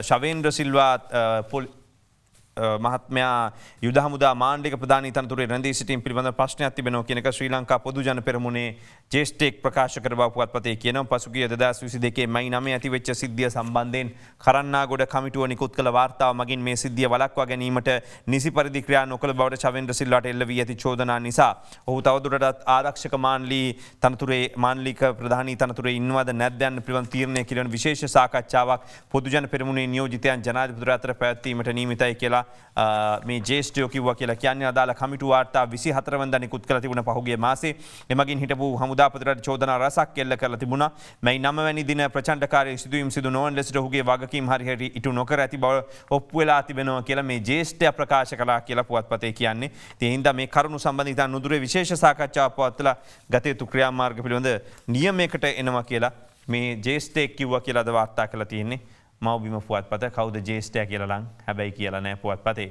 ශවේන්ද්‍ර සිල්වා මහත්මයා යුද හමුදා මාණ්ඩික ප්‍රධාන තනතුරේ රැඳී සිටින් පිළිබඳ ප්‍රශ්නයක් තිබෙනවා කියනක ශ්‍රී ලංකා පොදු ජන පෙරමුණේ ජේෂ්ඨයෙක් ප්‍රකාශ කර බව පුවත්පතේ කියනවා පසුගිය 2022 මැයි 9 ඇති වෙච්ච සිද්ධිය සම්බන්ධයෙන් කරන්නාගොඩ කමිටුව නිකුත් කළ වාර්තාව මගින් මේ සිද්ධිය වළක්වා ගැනීමට නිසි පරිදි ක්‍රියා නොකළ බවට චවෙන්ද්‍ර සිල්වාට එල්ල වී ඇති චෝදනා නිසා ඔහු තවදුරටත් ආරක්ෂක මාන්ලී තනතුරේ මාන්ලික ප්‍රධානී තනතුරේ ඉන්නවද නැද්ද යන්න පිළිබඳ තීරණය කිරීම විශේෂ සාකච්ඡාවක් පොදු ජන පෙරමුණේ නියෝජිතයන් ජනාධිපතිතුර අතර පැවැත්වීමට නියමිතයි කියලා ඒවා මේ ජේෂ්ටයෝ කිව්ව කියලා කියන්න අදාළ කමිටු වාර්තා විසි හතරවද නිකුත් කළ තිබුණ පහුගේ මාසේ එමගින් හිටපු හමුදාපතරට චෝදන රසක් කෙල්ල කර තිබුණ මයි නමවැනි දින ප්‍රචන්ඩකාර සිදුවම් සිදු නොවන් ලෙට හුගේ වගකින් හරිහරි ඉටු නොකර ඇති බව ඔප්පු වෙලා තිබෙනවා කියලා මේ ජේෂ්ටය ප්‍රකාශ කලා කියලා පුවත්පතේ කියන්නේ තියන්ද මේ කරුණු සම්බන්ධතා නුදුරේ විශේෂ සාකච්ඡා පවත්වල ගතයුතු ක්‍රියාමාර්ග පිළිබඳ නියමකට එනවා කියලා මේ ජේෂ්ටයෙක් කිව්ව කියලද වාර්තා කළ තියෙන්නේ මවබිම පුවත් පත කවද ජේෂ්ටය කියලලං හැබැයි කියලනෑ පුවත් පතේ.